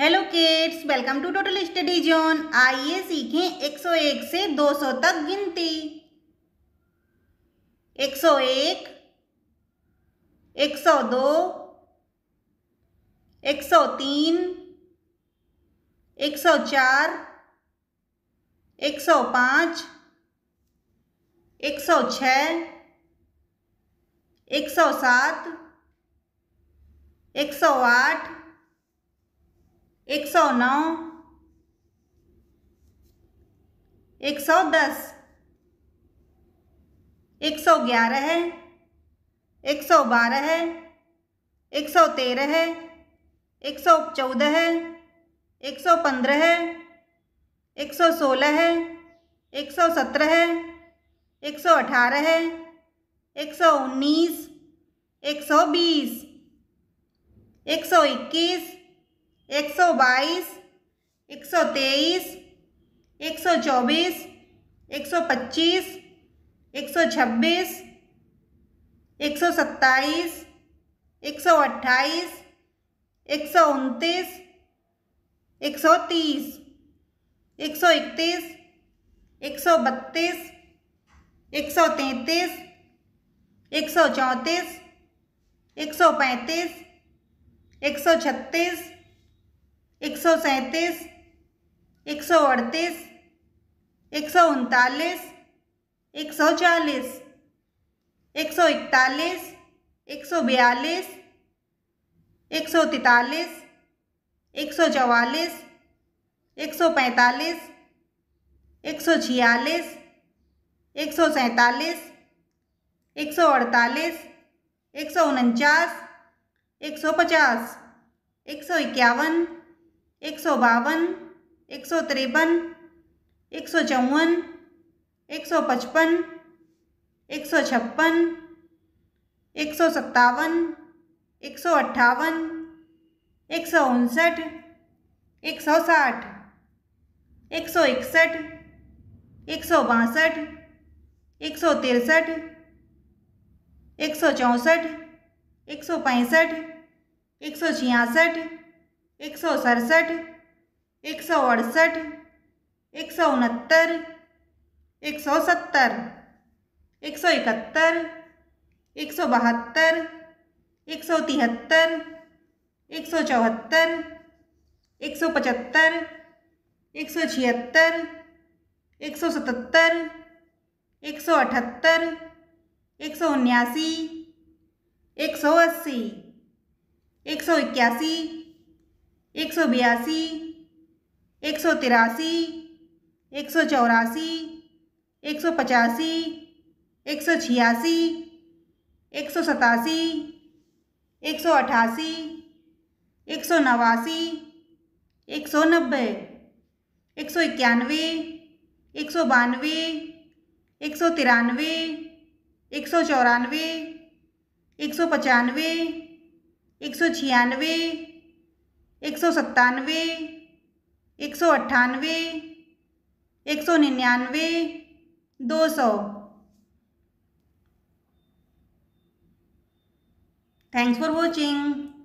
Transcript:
hello kids welcome to total study zone आइए सीखें 101 से 200 तक गिनती 101 102 103 104 105 106 107 108 एक सौ नौ एक सौ दस एक सौ ग्यारह है एक सौ बारह है एक सौ तेरह है एक सौ चौदह है एक सौ पंद्रह है एक सौ सोलह है एक सौ सत्रह है एक सौ अठारह है एक सौ उन्नीस एक सौ बीस एक सौ इक्कीस एक सौ बाईस एक सौ तेईस एक सौ चौबीस एक सौ पच्चीस एक सौ छब्बीस एक सौ सत्ताईस एक सौ अट्ठाईस एक सौ उनतीस एक सौ तीस एक सौ इकतीस एक सौ बत्तीस एक सौ तैंतीस एक सौ चौंतीस एक सौ पैंतीस एक सौ छत्तीस एक सौ सैंतीस एक सौ अड़तीस एक सौ उनतालीस एक सौ चालीस एक सौ इकतालीस एक सौ बयालीस एक सौ तैतालीस एक सौ चवालीस एक सौ पैंतालीस एक सौ छियालीस एक सौ सैंतालीस एक सौ अड़तालीस एक सौ उनचास एक सौ पचास एक सौ इक्यावन एक सौ बावन एक सौ तिरपन एक सौ चौवन एक सौ पचपन एक सौ छप्पन एक सौ सत्तावन एक सौ अट्ठावन एक सौ उनसठ एक सौ साठ एक सौ इकसठ एक सौ बासठ एक सौ तिरसठ एक सौ चौंसठ एक सौ पैंसठ एक सौ छियासठ एक सौ सड़सठ एक सौ अड़सठ एक सौ उनहत्तर एक सौ सत्तर एक सौ इकहत्तर एक सौ बहत्तर एक सौ तिहत्तर एक सौ चौहत्तर एक सौ पचहत्तर एक सौ छिहत्तर एक सौ सतहत्तर एक सौ अठहत्तर एक सौ उन्यासी एक सौ अस्सी एक सौ इक्यासी एक सौ बयासी एक सौ तिरासी एक सौ चौरासी एक सौ पचासी एक सौ छियासी एक सौ सतासी एक सौ अठासी एक सौ नवासी एक सौ नब्बे एक सौ इक्यानवे एक सौ बानवे एक सौ तिरानवे एक सौ चौरानवे एक सौ पचानवे एक सौ छियानवे एक सौ सत्तानवे एक सौ अट्ठानवे एक सौ निन्यानवे दो सौ थैंक्स फॉर वॉचिंग